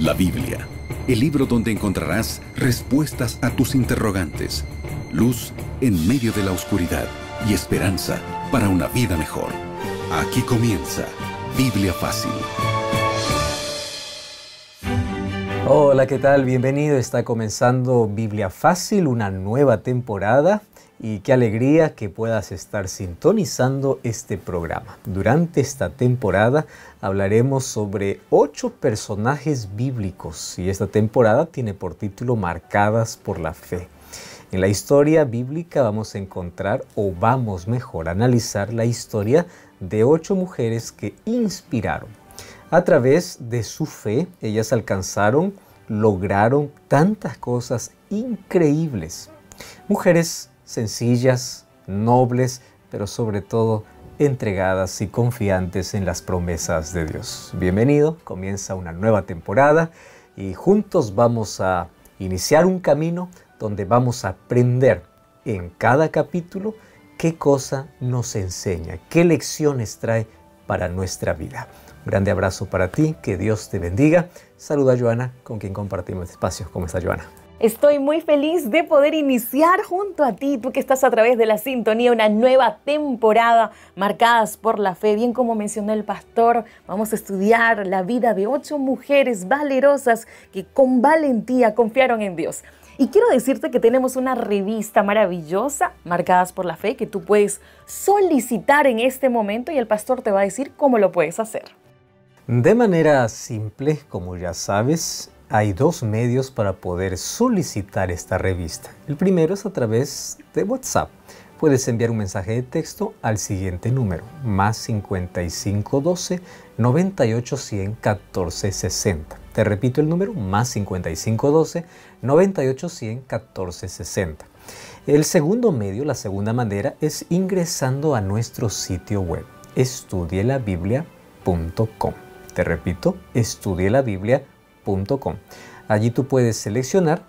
La Biblia, el libro donde encontrarás respuestas a tus interrogantes, luz en medio de la oscuridad y esperanza para una vida mejor. Aquí comienza Biblia Fácil. Hola, ¿qué tal? Bienvenido. Está comenzando Biblia Fácil, una nueva temporada y qué alegría que puedas estar sintonizando este programa. Durante esta temporada hablaremos sobre ocho personajes bíblicos y esta temporada tiene por título Marcadas por la Fe. En la historia bíblica vamos a encontrar o vamos mejor a analizar la historia de ocho mujeres que inspiraron. A través de su fe, ellas alcanzaron, lograron tantas cosas increíbles. Mujeres sencillas, nobles, pero sobre todo entregadas y confiantes en las promesas de Dios. Bienvenido, comienza una nueva temporada y juntos vamos a iniciar un camino donde vamos a aprender en cada capítulo qué cosa nos enseña, qué lecciones trae para nuestra vida. Un grande abrazo para ti, que Dios te bendiga. Saluda a Joana, con quien compartimos este espacios. ¿Cómo está Joana? Estoy muy feliz de poder iniciar junto a ti, tú que estás a través de la sintonía, una nueva temporada marcadas por la fe. Bien como mencionó el pastor, vamos a estudiar la vida de ocho mujeres valerosas que con valentía confiaron en Dios. Y quiero decirte que tenemos una revista maravillosa, Marcadas por la Fe, que tú puedes solicitar en este momento y el pastor te va a decir cómo lo puedes hacer. De manera simple, como ya sabes, hay dos medios para poder solicitar esta revista. El primero es a través de WhatsApp. Puedes enviar un mensaje de texto al siguiente número, más 5512 9810 60. Te repito el número, más 5512 9810 60. El segundo medio, la segunda manera, es ingresando a nuestro sitio web, estudielabiblia.com. Te repito, estudielabiblia.com Allí tú puedes seleccionar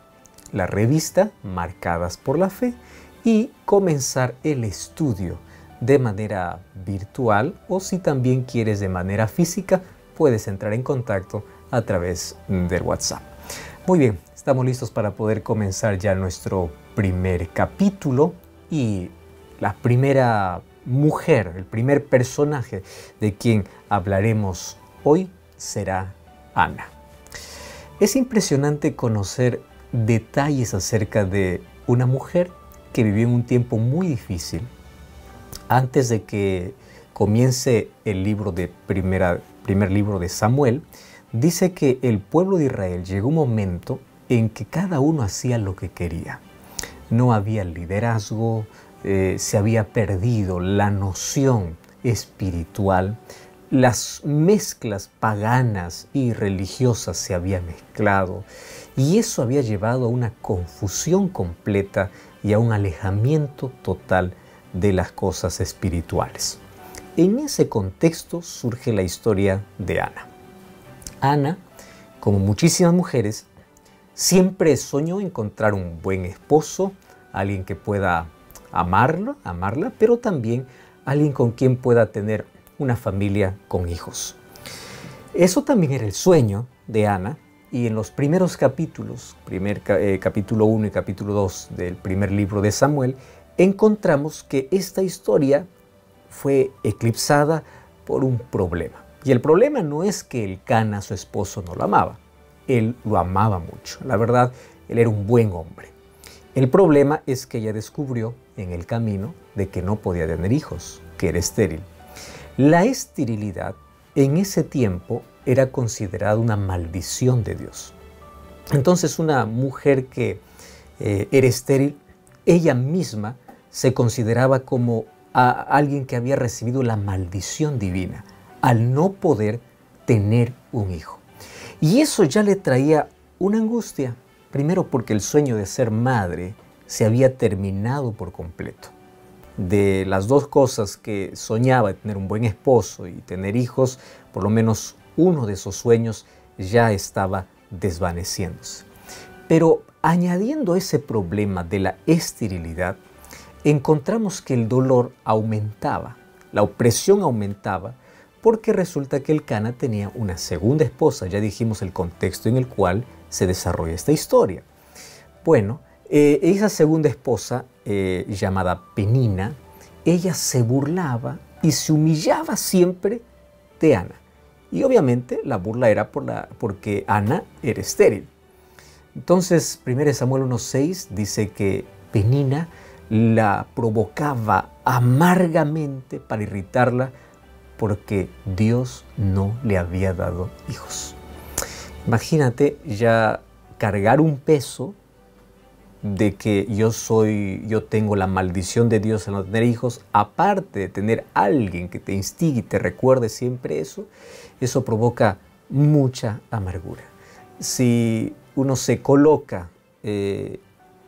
la revista Marcadas por la Fe y comenzar el estudio de manera virtual o si también quieres de manera física, puedes entrar en contacto a través del WhatsApp. Muy bien, estamos listos para poder comenzar ya nuestro primer capítulo y la primera mujer, el primer personaje de quien hablaremos hoy será Ana. Es impresionante conocer detalles acerca de una mujer que vivió en un tiempo muy difícil. Antes de que comience el libro de primera, primer libro de Samuel, dice que el pueblo de Israel llegó un momento en que cada uno hacía lo que quería. No había liderazgo, eh, se había perdido la noción espiritual, las mezclas paganas y religiosas se habían mezclado y eso había llevado a una confusión completa y a un alejamiento total de las cosas espirituales. En ese contexto surge la historia de Ana. Ana, como muchísimas mujeres, siempre soñó encontrar un buen esposo, alguien que pueda amarla, amarla, pero también alguien con quien pueda tener una familia con hijos. Eso también era el sueño de Ana y en los primeros capítulos, primer, eh, capítulo 1 y capítulo 2 del primer libro de Samuel, encontramos que esta historia fue eclipsada por un problema. Y el problema no es que el Cana, su esposo, no lo amaba. Él lo amaba mucho. La verdad, él era un buen hombre. El problema es que ella descubrió en el camino de que no podía tener hijos, que era estéril. La esterilidad en ese tiempo era considerada una maldición de Dios. Entonces una mujer que eh, era estéril, ella misma se consideraba como a alguien que había recibido la maldición divina al no poder tener un hijo. Y eso ya le traía una angustia, primero porque el sueño de ser madre se había terminado por completo de las dos cosas que soñaba, tener un buen esposo y tener hijos, por lo menos uno de esos sueños ya estaba desvaneciéndose. Pero añadiendo ese problema de la esterilidad, encontramos que el dolor aumentaba, la opresión aumentaba, porque resulta que el Cana tenía una segunda esposa, ya dijimos el contexto en el cual se desarrolla esta historia. Bueno, eh, esa segunda esposa eh, llamada Penina, ella se burlaba y se humillaba siempre de Ana. Y obviamente la burla era por la, porque Ana era estéril. Entonces, 1 Samuel 1.6 dice que Penina la provocaba amargamente para irritarla porque Dios no le había dado hijos. Imagínate ya cargar un peso de que yo soy, yo tengo la maldición de Dios al no tener hijos, aparte de tener alguien que te instigue y te recuerde siempre eso, eso provoca mucha amargura. Si uno se coloca eh,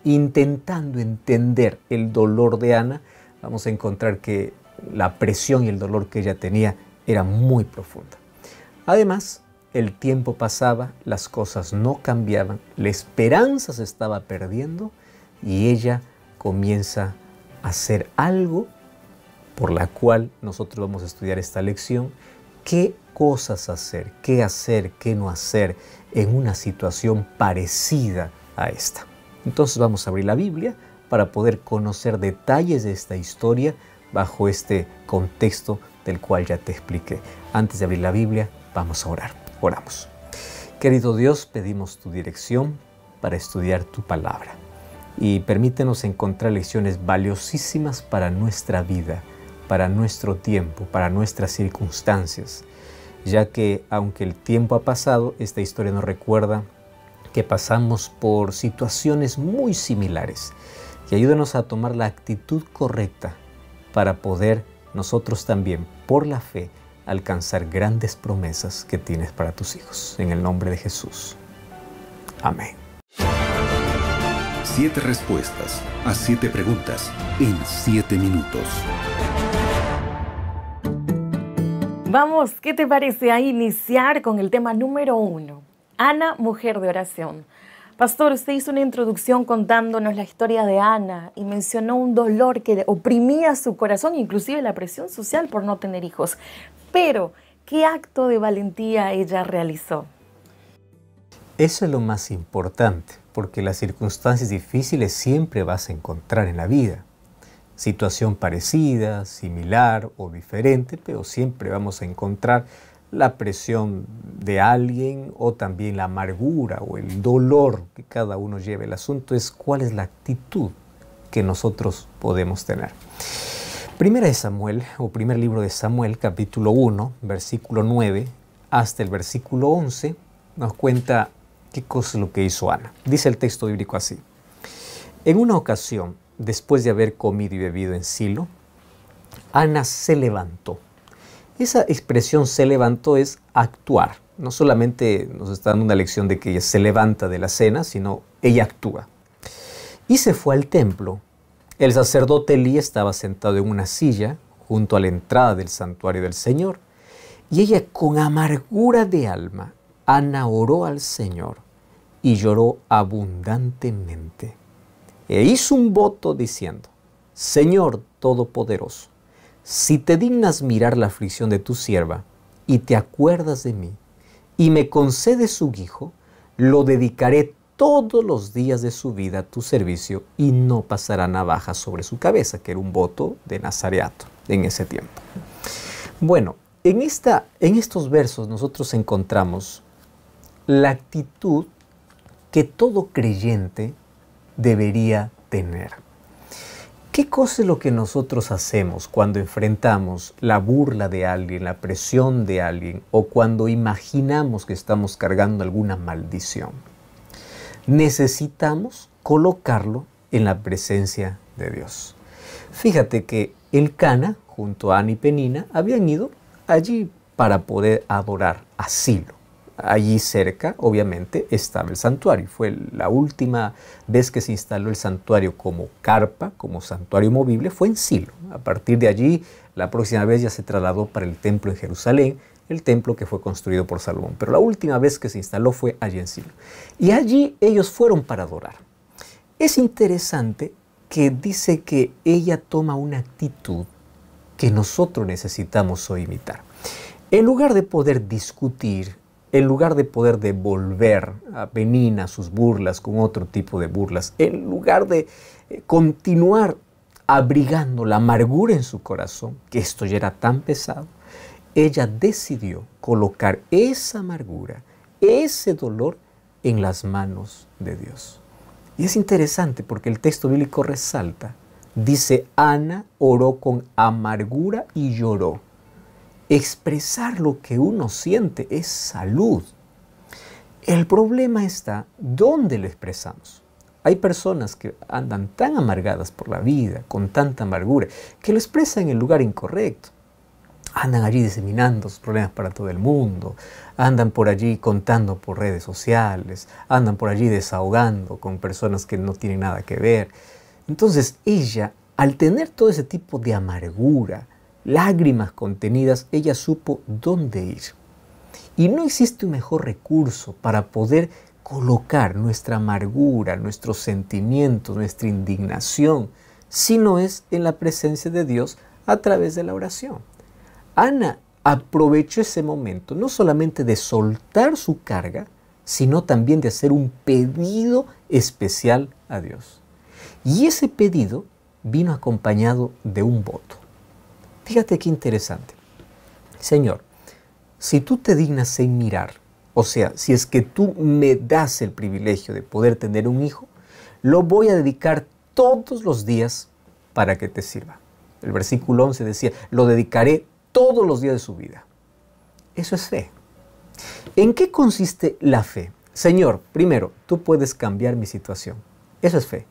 intentando entender el dolor de Ana, vamos a encontrar que la presión y el dolor que ella tenía era muy profunda. Además, el tiempo pasaba, las cosas no cambiaban, la esperanza se estaba perdiendo y ella comienza a hacer algo por la cual nosotros vamos a estudiar esta lección, qué cosas hacer, qué hacer, qué no hacer en una situación parecida a esta. Entonces vamos a abrir la Biblia para poder conocer detalles de esta historia bajo este contexto del cual ya te expliqué. Antes de abrir la Biblia, vamos a orar. Oramos. Querido Dios, pedimos tu dirección para estudiar tu palabra y permítenos encontrar lecciones valiosísimas para nuestra vida, para nuestro tiempo, para nuestras circunstancias, ya que aunque el tiempo ha pasado, esta historia nos recuerda que pasamos por situaciones muy similares Que ayúdanos a tomar la actitud correcta para poder nosotros también, por la fe, alcanzar grandes promesas que tienes para tus hijos. En el nombre de Jesús. Amén. Siete respuestas a siete preguntas en siete minutos. Vamos, ¿qué te parece a iniciar con el tema número uno? Ana, mujer de oración. Pastor, usted hizo una introducción contándonos la historia de Ana y mencionó un dolor que oprimía su corazón, inclusive la presión social por no tener hijos. Pero, ¿qué acto de valentía ella realizó? Eso es lo más importante, porque las circunstancias difíciles siempre vas a encontrar en la vida. Situación parecida, similar o diferente, pero siempre vamos a encontrar la presión de alguien o también la amargura o el dolor que cada uno lleve. El asunto es cuál es la actitud que nosotros podemos tener. Primera de Samuel, o primer libro de Samuel, capítulo 1, versículo 9 hasta el versículo 11, nos cuenta qué cosa es lo que hizo Ana. Dice el texto bíblico así. En una ocasión, después de haber comido y bebido en Silo, Ana se levantó esa expresión se levantó es actuar. No solamente nos está dando una lección de que ella se levanta de la cena, sino ella actúa. Y se fue al templo. El sacerdote Elí estaba sentado en una silla junto a la entrada del santuario del Señor. Y ella con amargura de alma, Ana al Señor y lloró abundantemente. E hizo un voto diciendo, Señor Todopoderoso, si te dignas mirar la aflicción de tu sierva y te acuerdas de mí y me concedes su hijo, lo dedicaré todos los días de su vida a tu servicio y no pasará navaja sobre su cabeza, que era un voto de Nazareato en ese tiempo. Bueno, en, en estos versos nosotros encontramos la actitud que todo creyente debería tener. ¿Qué cosa es lo que nosotros hacemos cuando enfrentamos la burla de alguien, la presión de alguien o cuando imaginamos que estamos cargando alguna maldición? Necesitamos colocarlo en la presencia de Dios. Fíjate que el Cana, junto a Ani Penina, habían ido allí para poder adorar Silo. Allí cerca, obviamente, estaba el santuario. Fue la última vez que se instaló el santuario como carpa, como santuario movible, fue en Silo. A partir de allí, la próxima vez ya se trasladó para el templo en Jerusalén, el templo que fue construido por Salomón. Pero la última vez que se instaló fue allí en Silo. Y allí ellos fueron para adorar. Es interesante que dice que ella toma una actitud que nosotros necesitamos hoy imitar. En lugar de poder discutir, en lugar de poder devolver a Benina sus burlas con otro tipo de burlas, en lugar de eh, continuar abrigando la amargura en su corazón, que esto ya era tan pesado, ella decidió colocar esa amargura, ese dolor en las manos de Dios. Y es interesante porque el texto bíblico resalta, dice, Ana oró con amargura y lloró. Expresar lo que uno siente es salud. El problema está dónde lo expresamos. Hay personas que andan tan amargadas por la vida, con tanta amargura, que lo expresan en el lugar incorrecto. Andan allí diseminando sus problemas para todo el mundo, andan por allí contando por redes sociales, andan por allí desahogando con personas que no tienen nada que ver. Entonces ella, al tener todo ese tipo de amargura, lágrimas contenidas, ella supo dónde ir. Y no existe un mejor recurso para poder colocar nuestra amargura, nuestros sentimientos, nuestra indignación, si no es en la presencia de Dios a través de la oración. Ana aprovechó ese momento no solamente de soltar su carga, sino también de hacer un pedido especial a Dios. Y ese pedido vino acompañado de un voto. Fíjate qué interesante. Señor, si tú te dignas en mirar, o sea, si es que tú me das el privilegio de poder tener un hijo, lo voy a dedicar todos los días para que te sirva. El versículo 11 decía, lo dedicaré todos los días de su vida. Eso es fe. ¿En qué consiste la fe? Señor, primero, tú puedes cambiar mi situación. Eso es fe.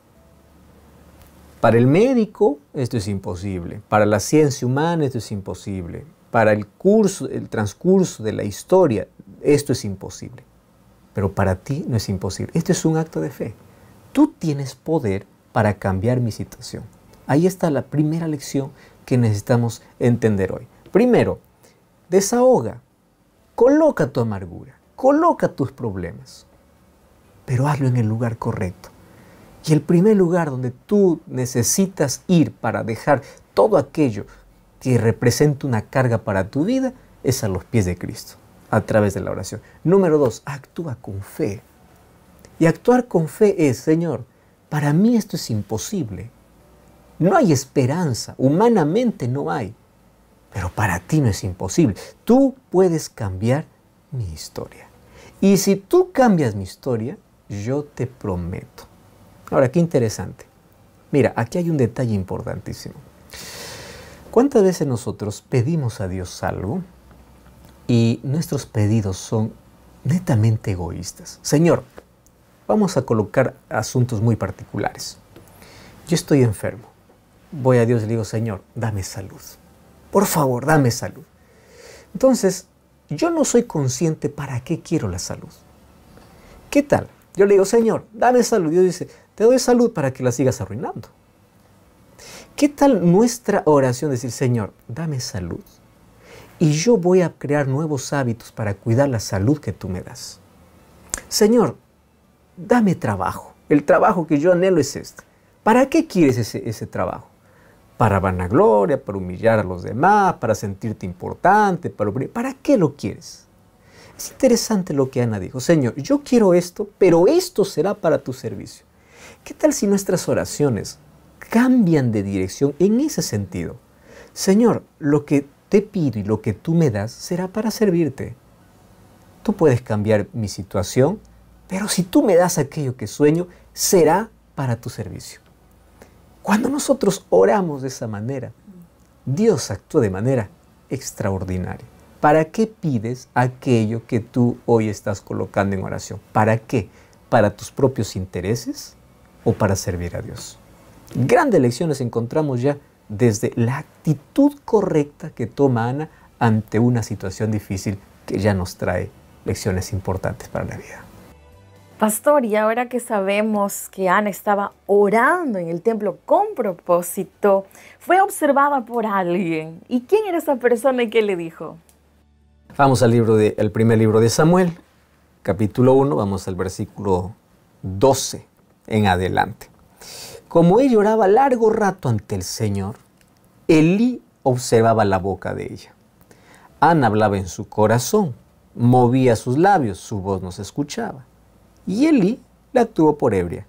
Para el médico esto es imposible, para la ciencia humana esto es imposible, para el curso, el transcurso de la historia esto es imposible. Pero para ti no es imposible. Esto es un acto de fe. Tú tienes poder para cambiar mi situación. Ahí está la primera lección que necesitamos entender hoy. Primero, desahoga, coloca tu amargura, coloca tus problemas, pero hazlo en el lugar correcto y el primer lugar donde tú necesitas ir para dejar todo aquello que representa una carga para tu vida es a los pies de Cristo, a través de la oración. Número dos, actúa con fe. Y actuar con fe es, Señor, para mí esto es imposible. No hay esperanza, humanamente no hay, pero para ti no es imposible. Tú puedes cambiar mi historia. Y si tú cambias mi historia, yo te prometo Ahora, qué interesante. Mira, aquí hay un detalle importantísimo. ¿Cuántas veces nosotros pedimos a Dios algo y nuestros pedidos son netamente egoístas? Señor, vamos a colocar asuntos muy particulares. Yo estoy enfermo. Voy a Dios y le digo, Señor, dame salud. Por favor, dame salud. Entonces, yo no soy consciente para qué quiero la salud. ¿Qué tal? Yo le digo, Señor, dame salud. Dios dice, te doy salud para que la sigas arruinando. ¿Qué tal nuestra oración decir, Señor, dame salud? Y yo voy a crear nuevos hábitos para cuidar la salud que tú me das. Señor, dame trabajo. El trabajo que yo anhelo es este. ¿Para qué quieres ese, trabajo? para vanagloria, para humillar a los demás, para sentirte importante, para ¿Para qué lo quieres? Es interesante lo que Ana dijo. Señor, yo quiero esto, pero esto será para tu servicio. ¿Qué tal si nuestras oraciones cambian de dirección en ese sentido? Señor, lo que te pido y lo que tú me das será para servirte. Tú puedes cambiar mi situación, pero si tú me das aquello que sueño, será para tu servicio. Cuando nosotros oramos de esa manera, Dios actúa de manera extraordinaria. ¿Para qué pides aquello que tú hoy estás colocando en oración? ¿Para qué? ¿Para tus propios intereses? o para servir a Dios. Grandes lecciones encontramos ya desde la actitud correcta que toma Ana ante una situación difícil que ya nos trae lecciones importantes para la vida. Pastor, y ahora que sabemos que Ana estaba orando en el templo con propósito, fue observada por alguien. ¿Y quién era esa persona y qué le dijo? Vamos al libro de, el primer libro de Samuel, capítulo 1, vamos al versículo 12 en adelante. Como ella lloraba largo rato ante el Señor, Elí observaba la boca de ella. Ana hablaba en su corazón, movía sus labios, su voz no se escuchaba. Y Elí la tuvo por ebria.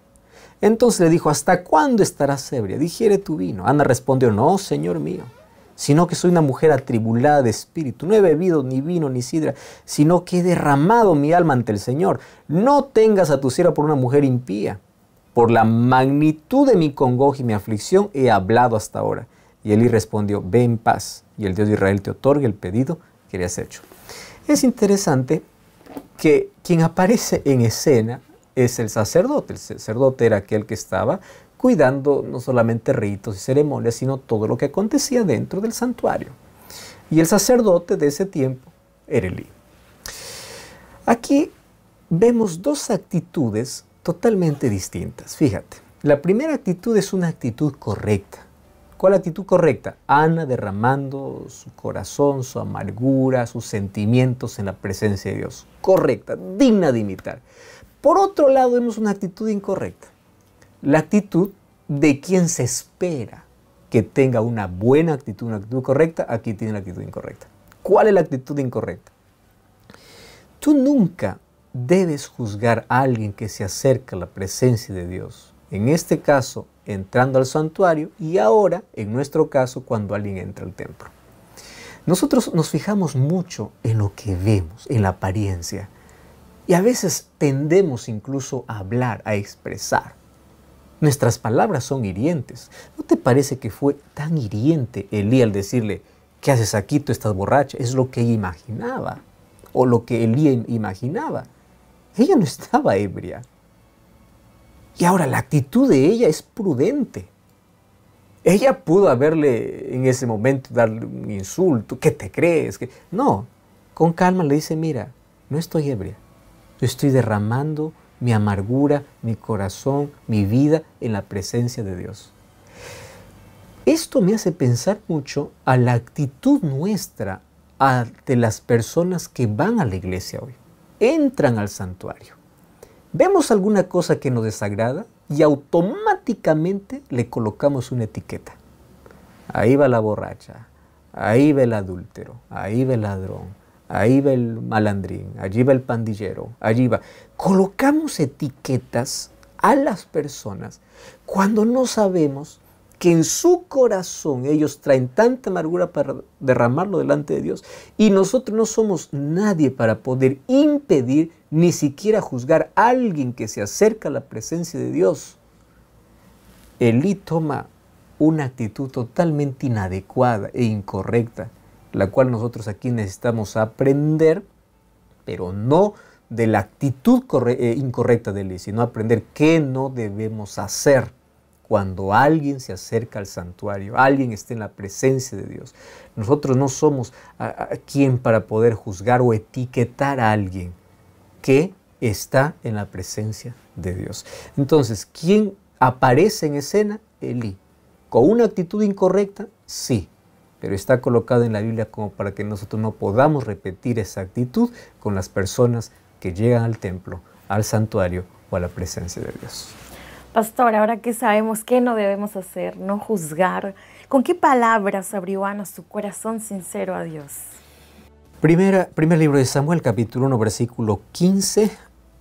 Entonces le dijo, ¿hasta cuándo estarás ebria? Digiere tu vino. Ana respondió, no, Señor mío, sino que soy una mujer atribulada de espíritu. No he bebido ni vino ni sidra, sino que he derramado mi alma ante el Señor. No tengas a tu sierva por una mujer impía por la magnitud de mi congoja y mi aflicción he hablado hasta ahora. Y Elí respondió, ve en paz, y el Dios de Israel te otorgue el pedido que le has hecho. Es interesante que quien aparece en escena es el sacerdote. El sacerdote era aquel que estaba cuidando no solamente ritos y ceremonias, sino todo lo que acontecía dentro del santuario. Y el sacerdote de ese tiempo era Elí. Aquí vemos dos actitudes totalmente distintas. Fíjate, la primera actitud es una actitud correcta. ¿Cuál actitud correcta? Ana derramando su corazón, su amargura, sus sentimientos en la presencia de Dios. Correcta, digna de imitar. Por otro lado, vemos una actitud incorrecta. La actitud de quien se espera que tenga una buena actitud, una actitud correcta, aquí tiene la actitud incorrecta. ¿Cuál es la actitud incorrecta? Tú nunca debes juzgar a alguien que se acerca a la presencia de Dios. En este caso, entrando al santuario y ahora, en nuestro caso, cuando alguien entra al templo. Nosotros nos fijamos mucho en lo que vemos, en la apariencia, y a veces tendemos incluso a hablar, a expresar. Nuestras palabras son hirientes. ¿No te parece que fue tan hiriente Elí al decirle, ¿qué haces aquí? Tú estás borracha. Es lo que imaginaba, o lo que Eli imaginaba. Ella no estaba ebria. Y ahora la actitud de ella es prudente. Ella pudo haberle en ese momento darle un insulto, ¿qué te crees? No, con calma le dice, mira, no estoy ebria, yo estoy derramando mi amargura, mi corazón, mi vida en la presencia de Dios. Esto me hace pensar mucho a la actitud nuestra de las personas que van a la iglesia hoy entran al santuario. Vemos alguna cosa que nos desagrada y automáticamente le colocamos una etiqueta. Ahí va la borracha, ahí va el adúltero, ahí va el ladrón, ahí va el malandrín, allí va el pandillero, allí va. Colocamos etiquetas a las personas cuando no sabemos que en su corazón ellos traen tanta amargura para derramarlo delante de Dios. Y nosotros no somos nadie para poder impedir ni siquiera juzgar a alguien que se acerca a la presencia de Dios. Elí toma una actitud totalmente inadecuada e incorrecta, la cual nosotros aquí necesitamos aprender, pero no de la actitud eh, incorrecta de Elí, sino aprender qué no debemos hacer cuando alguien se acerca al santuario, alguien esté en la presencia de Dios. Nosotros no somos quien para poder juzgar o etiquetar a alguien que está en la presencia de Dios. Entonces, ¿quién aparece en escena? Elí. ¿Con una actitud incorrecta? Sí, pero está colocado en la Biblia como para que nosotros no podamos repetir esa actitud con las personas que llegan al templo, al santuario o a la presencia de Dios. Pastor, ahora que sabemos qué no debemos hacer, no juzgar, ¿con qué palabras abrió Ana su corazón sincero a Dios? Primera, primer libro de Samuel, capítulo 1, versículo 15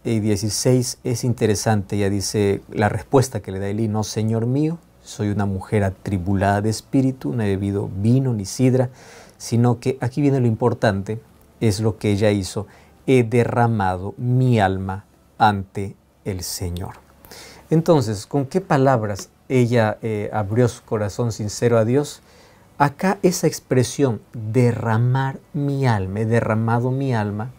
y 16 es interesante. Ya dice la respuesta que le da Elí, no, Señor mío, soy una mujer atribulada de espíritu, no he bebido vino ni sidra, sino que aquí viene lo importante, es lo que ella hizo, he derramado mi alma ante el Señor. Entonces, ¿con qué palabras ella eh, abrió su corazón sincero a Dios? Acá esa expresión, derramar mi alma, he derramado mi alma,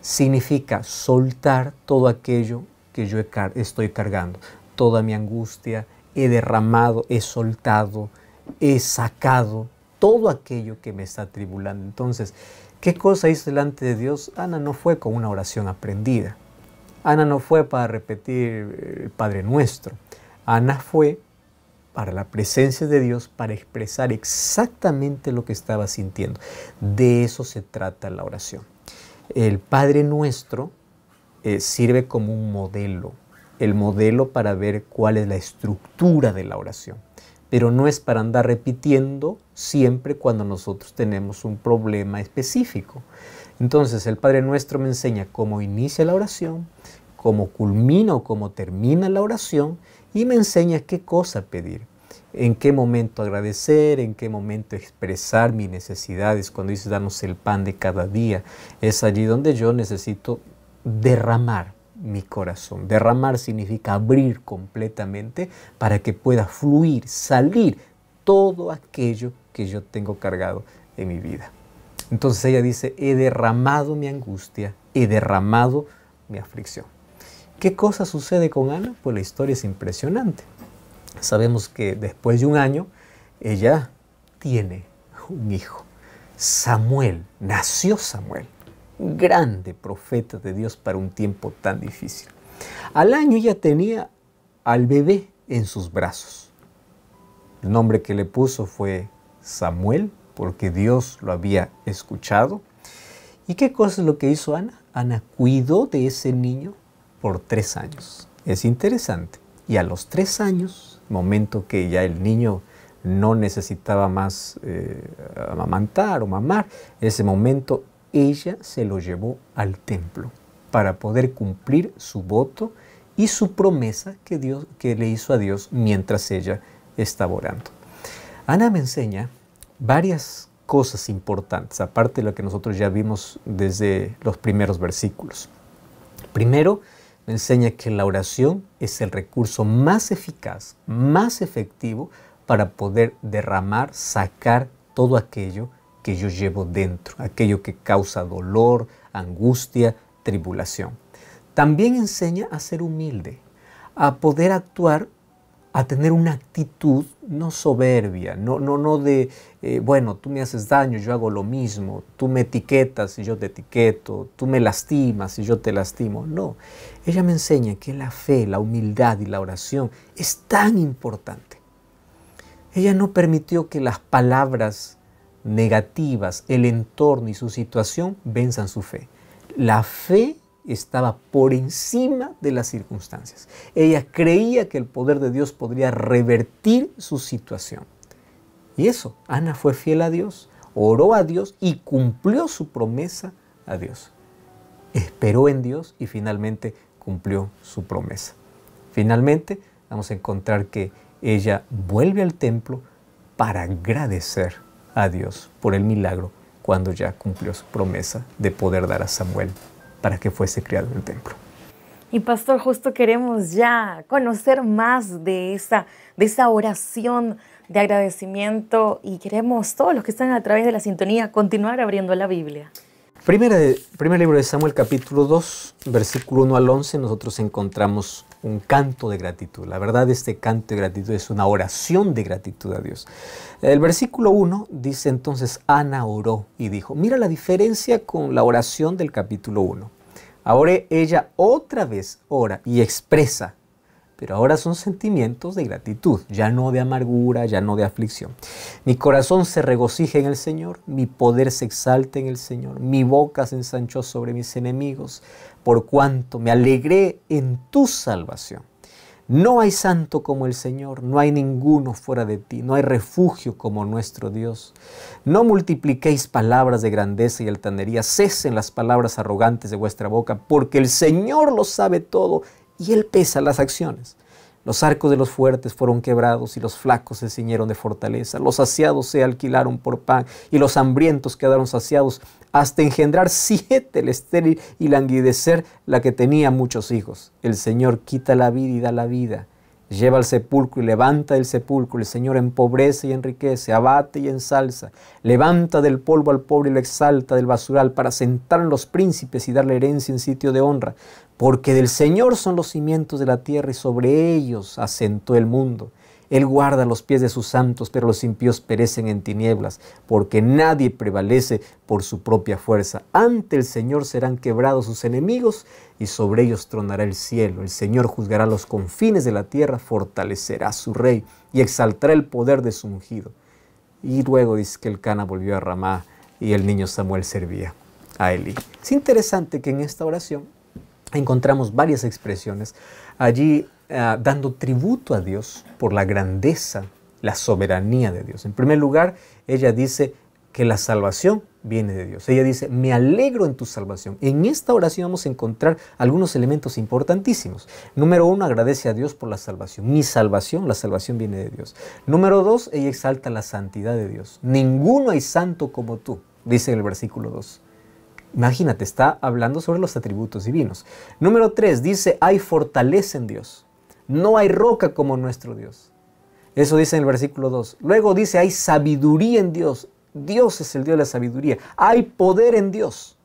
significa soltar todo aquello que yo estoy cargando, toda mi angustia, he derramado, he soltado, he sacado todo aquello que me está tribulando. Entonces, ¿qué cosa hizo delante de Dios? Ana no fue con una oración aprendida, Ana no fue para repetir eh, el Padre Nuestro. Ana fue para la presencia de Dios, para expresar exactamente lo que estaba sintiendo. De eso se trata la oración. El Padre Nuestro eh, sirve como un modelo, el modelo para ver cuál es la estructura de la oración. Pero no es para andar repitiendo siempre cuando nosotros tenemos un problema específico. Entonces el Padre Nuestro me enseña cómo inicia la oración, cómo culmina o cómo termina la oración y me enseña qué cosa pedir, en qué momento agradecer, en qué momento expresar mis necesidades. Cuando dice danos el pan de cada día, es allí donde yo necesito derramar mi corazón. Derramar significa abrir completamente para que pueda fluir, salir todo aquello que yo tengo cargado en mi vida. Entonces ella dice, he derramado mi angustia, he derramado mi aflicción. ¿Qué cosa sucede con Ana? Pues la historia es impresionante. Sabemos que después de un año, ella tiene un hijo. Samuel, nació Samuel, grande profeta de Dios para un tiempo tan difícil. Al año ella tenía al bebé en sus brazos. El nombre que le puso fue Samuel, porque Dios lo había escuchado. ¿Y qué cosa es lo que hizo Ana? Ana cuidó de ese niño por tres años. Es interesante. Y a los tres años, momento que ya el niño no necesitaba más eh, amamantar o mamar, en ese momento ella se lo llevó al templo para poder cumplir su voto y su promesa que, Dios, que le hizo a Dios mientras ella estaba orando. Ana me enseña varias cosas importantes, aparte de lo que nosotros ya vimos desde los primeros versículos. Primero, enseña que la oración es el recurso más eficaz, más efectivo para poder derramar, sacar todo aquello que yo llevo dentro, aquello que causa dolor, angustia, tribulación. También enseña a ser humilde, a poder actuar a tener una actitud no soberbia, no, no, no de, eh, bueno, tú me haces daño, yo hago lo mismo, tú me etiquetas y yo te etiqueto, tú me lastimas y yo te lastimo. No, ella me enseña que la fe, la humildad y la oración es tan importante. Ella no permitió que las palabras negativas, el entorno y su situación venzan su fe. La fe estaba por encima de las circunstancias. Ella creía que el poder de Dios podría revertir su situación. Y eso, Ana fue fiel a Dios, oró a Dios y cumplió su promesa a Dios. Esperó en Dios y finalmente cumplió su promesa. Finalmente vamos a encontrar que ella vuelve al templo para agradecer a Dios por el milagro cuando ya cumplió su promesa de poder dar a Samuel para que fuese criado en el templo. Y pastor, justo queremos ya conocer más de esa, de esa oración de agradecimiento y queremos todos los que están a través de la sintonía continuar abriendo la Biblia. Primero, primer libro de Samuel capítulo 2, versículo 1 al 11, nosotros encontramos un canto de gratitud. La verdad, este canto de gratitud es una oración de gratitud a Dios. El versículo 1 dice entonces, Ana oró y dijo, mira la diferencia con la oración del capítulo 1. Ahora ella otra vez ora y expresa, pero ahora son sentimientos de gratitud, ya no de amargura, ya no de aflicción. Mi corazón se regocija en el Señor, mi poder se exalta en el Señor, mi boca se ensanchó sobre mis enemigos, por cuanto me alegré en tu salvación. No hay santo como el Señor, no hay ninguno fuera de ti, no hay refugio como nuestro Dios. No multipliquéis palabras de grandeza y altanería, cesen las palabras arrogantes de vuestra boca, porque el Señor lo sabe todo y Él pesa las acciones. Los arcos de los fuertes fueron quebrados y los flacos se ciñeron de fortaleza. Los saciados se alquilaron por pan y los hambrientos quedaron saciados hasta engendrar siete el estéril y languidecer la que tenía muchos hijos. El Señor quita la vida y da la vida. Lleva al sepulcro y levanta del sepulcro. El Señor empobrece y enriquece, abate y ensalza. Levanta del polvo al pobre y lo exalta del basural para sentar en los príncipes y darle herencia en sitio de honra porque del Señor son los cimientos de la tierra y sobre ellos asentó el mundo. Él guarda los pies de sus santos, pero los impíos perecen en tinieblas, porque nadie prevalece por su propia fuerza. Ante el Señor serán quebrados sus enemigos y sobre ellos tronará el cielo. El Señor juzgará los confines de la tierra, fortalecerá a su rey y exaltará el poder de su ungido. Y luego dice que el Cana volvió a Ramá y el niño Samuel servía a Eli. Es interesante que en esta oración encontramos varias expresiones allí ah, dando tributo a Dios por la grandeza, la soberanía de Dios. En primer lugar, ella dice que la salvación viene de Dios. Ella dice, me alegro en tu salvación. En esta oración vamos a encontrar algunos elementos importantísimos. Número uno, agradece a Dios por la salvación. Mi salvación, la salvación viene de Dios. Número dos, ella exalta la santidad de Dios. Ninguno hay santo como tú, dice el versículo 2. Imagínate, está hablando sobre los atributos divinos. Número 3 dice, hay fortaleza en Dios. No hay roca como nuestro Dios. Eso dice en el versículo 2. Luego dice, hay sabiduría en Dios. Dios es el Dios de la sabiduría. Hay poder en Dios.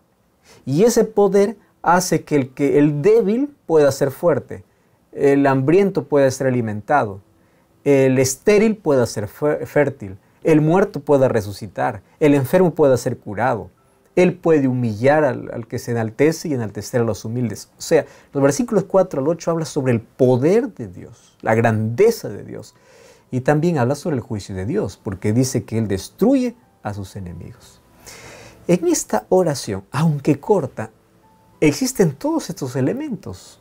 Y ese poder hace que el, que el débil pueda ser fuerte, el hambriento pueda ser alimentado, el estéril pueda ser fértil, el muerto pueda resucitar, el enfermo pueda ser curado, él puede humillar al, que se enaltece y enaltecer a los humildes. O sea, los versículos 4 al 8 habla sobre el poder de Dios, la grandeza de Dios. Y también habla sobre el juicio de Dios, porque dice que Él destruye a sus enemigos. En esta oración, aunque corta, existen todos estos elementos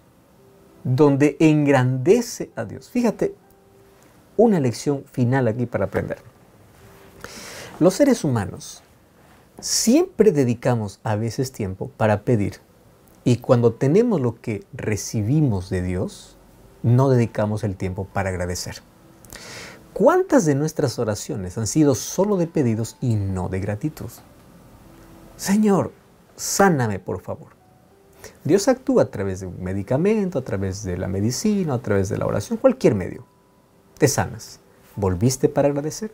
donde engrandece a Dios. Fíjate, una lección final aquí para aprender. Los seres humanos siempre dedicamos a veces tiempo para pedir. Y cuando tenemos lo que recibimos de Dios, no dedicamos el tiempo para agradecer. ¿Cuántas de nuestras oraciones han sido solo de pedidos y no de gratitud? Señor, sáname por favor. Dios actúa a través de un medicamento, a través de la medicina, a través de la oración, cualquier medio. Te sanas. ¿Volviste para agradecer?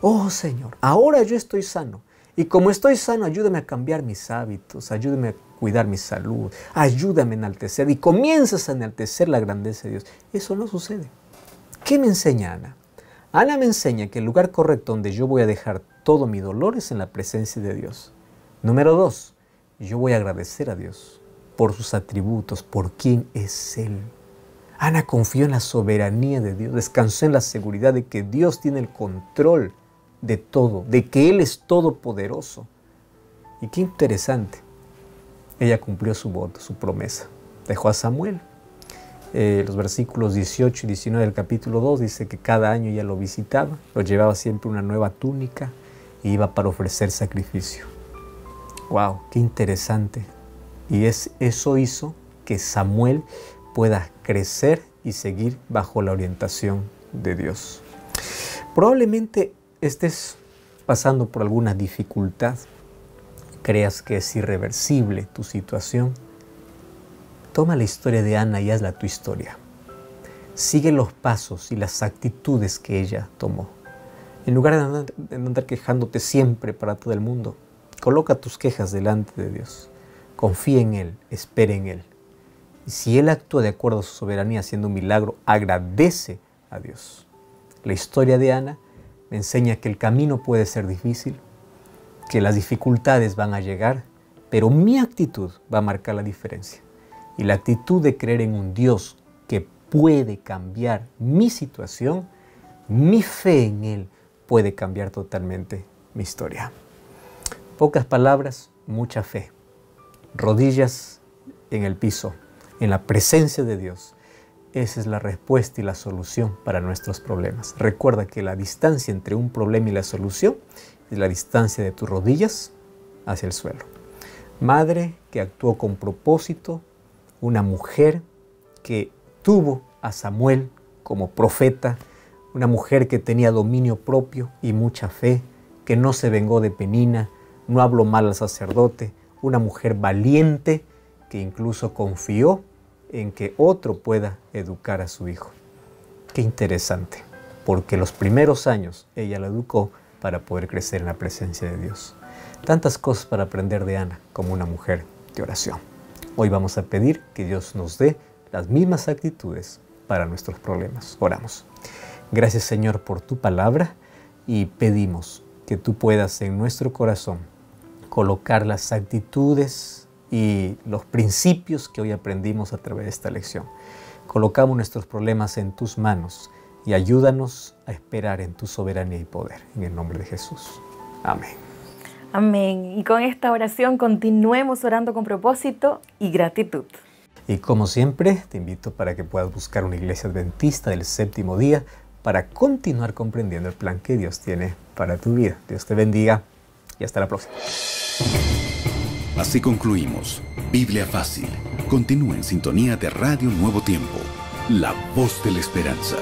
Oh Señor, ahora yo estoy sano. Y como estoy sano, ayúdame a cambiar mis hábitos, ayúdame a cuidar mi salud, ayúdame a enaltecer. Y comienzas a enaltecer la grandeza de Dios. Eso no sucede. ¿Qué me enseña Ana? Ana me enseña que el lugar correcto donde yo voy a dejar todo mi dolor es en la presencia de Dios. Número dos, yo voy a agradecer a Dios por sus atributos, por quién es Él. Ana confió en la soberanía de Dios, descansó en la seguridad de que Dios tiene el control de todo, de que Él es todopoderoso. Y qué interesante, ella cumplió su voto, su promesa. Dejó a Samuel. Eh, los versículos 18 y 19 del capítulo 2 dice que cada año ella lo visitaba, lo llevaba siempre una nueva túnica e iba para ofrecer sacrificio. ¡Wow! ¡Qué interesante! Y es, eso hizo que Samuel pueda crecer y seguir bajo la orientación de Dios. Probablemente estés pasando por alguna dificultad, creas que es irreversible tu situación, toma la historia de Ana y hazla tu historia. Sigue los pasos y las actitudes que ella tomó. En lugar de andar, quejándote siempre para todo el mundo, coloca tus quejas delante de Dios. Confía en Él, espera en Él. Y si Él actúa de acuerdo a su soberanía haciendo un milagro, agradece a Dios. La historia de Ana enseña que el camino puede ser difícil, que las dificultades van a llegar, pero mi actitud va a marcar la diferencia. Y la actitud de creer en un Dios que puede cambiar mi situación, mi fe en Él puede cambiar totalmente mi historia. Pocas palabras, mucha fe. Rodillas en el piso, en la presencia de Dios esa es la respuesta y la solución para nuestros problemas. Recuerda que la distancia entre un problema y la solución es la distancia de tus rodillas hacia el suelo. Madre que actuó con propósito, una mujer que tuvo a Samuel como profeta, una mujer que tenía dominio propio y mucha fe, que no se vengó de Penina, no habló mal al sacerdote, una mujer valiente que incluso confió en que otro pueda educar a su hijo. Qué interesante, porque los primeros años ella la educó para poder crecer en la presencia de Dios. Tantas cosas para aprender de Ana como una mujer de oración. Hoy vamos a pedir que Dios nos dé las mismas actitudes para nuestros problemas. Oramos. Gracias Señor por tu palabra y pedimos que tú puedas en nuestro corazón colocar las actitudes y los principios que hoy aprendimos a través de esta lección. Colocamos nuestros problemas en tus manos y ayúdanos a esperar en tu soberanía y poder. En el nombre de Jesús. Amén. Amén. Y con esta oración continuemos orando con propósito y gratitud. Y como siempre, te invito para que puedas buscar una iglesia adventista del séptimo día para continuar comprendiendo el plan que Dios tiene para tu vida. Dios te bendiga y hasta la próxima. Así concluimos. Biblia Fácil. Continúa en sintonía de Radio Nuevo Tiempo, la voz de la esperanza.